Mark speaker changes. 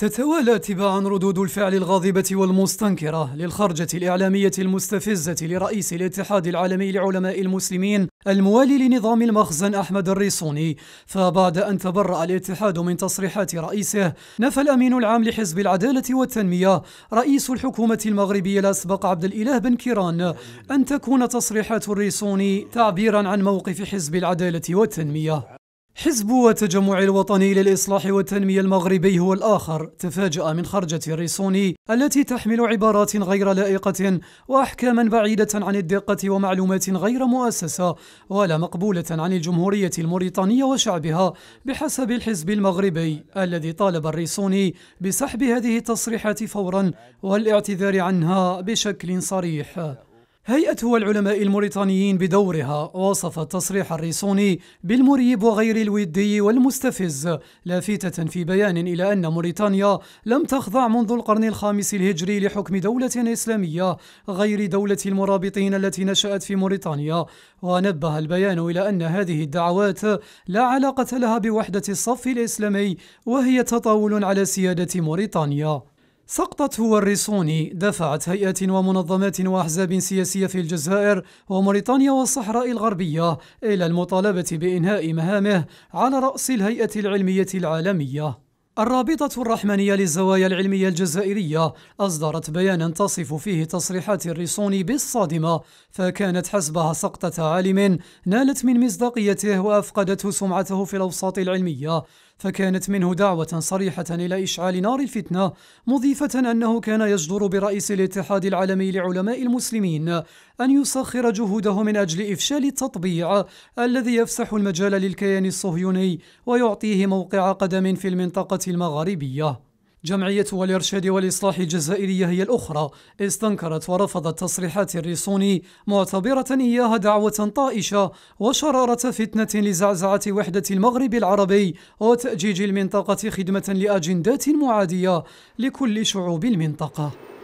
Speaker 1: تتوالى تباعا ردود الفعل الغاضبة والمستنكرة للخرجة الإعلامية المستفزة لرئيس الاتحاد العالمي لعلماء المسلمين الموالي لنظام المخزن أحمد الريسوني فبعد أن تبرأ الاتحاد من تصريحات رئيسه نفى الأمين العام لحزب العدالة والتنمية رئيس الحكومة المغربية الأسبق عبد الإله بن كيران أن تكون تصريحات الريسوني تعبيرا عن موقف حزب العدالة والتنمية حزب وتجمع الوطني للإصلاح والتنمية المغربي هو الآخر تفاجأ من خرجة الريسوني التي تحمل عبارات غير لائقة وأحكاما بعيدة عن الدقة ومعلومات غير مؤسسة ولا مقبولة عن الجمهورية الموريتانية وشعبها بحسب الحزب المغربي الذي طالب الريسوني بسحب هذه التصريحات فورا والاعتذار عنها بشكل صريح هيئة العلماء الموريتانيين بدورها وصفت تصريح الريسوني بالمريب وغير الودي والمستفز لافتة في بيان إلى أن موريتانيا لم تخضع منذ القرن الخامس الهجري لحكم دولة إسلامية غير دولة المرابطين التي نشأت في موريتانيا ونبه البيان إلى أن هذه الدعوات لا علاقة لها بوحدة الصف الإسلامي وهي تطاول على سيادة موريتانيا سقطت هو الريسوني دفعت هيئات ومنظمات وأحزاب سياسية في الجزائر وموريتانيا والصحراء الغربية إلى المطالبة بإنهاء مهامه على رأس الهيئة العلمية العالمية الرابطة الرحمنية للزوايا العلمية الجزائرية أصدرت بيانا تصف فيه تصريحات الريسوني بالصادمة فكانت حسبها سقطة عالم نالت من مصداقيته وأفقدته سمعته في الأوساط العلمية فكانت منه دعوة صريحة إلى إشعال نار الفتنة مضيفة أنه كان يجدر برئيس الاتحاد العالمي لعلماء المسلمين أن يسخر جهوده من أجل إفشال التطبيع الذي يفسح المجال للكيان الصهيوني ويعطيه موقع قدم في المنطقة المغاربية جمعية الإرشاد والإصلاح الجزائرية هي الأخرى استنكرت ورفضت تصريحات الريسوني معتبرة إياها دعوة طائشة وشرارة فتنة لزعزعة وحدة المغرب العربي وتأجيج المنطقة خدمة لأجندات معادية لكل شعوب المنطقة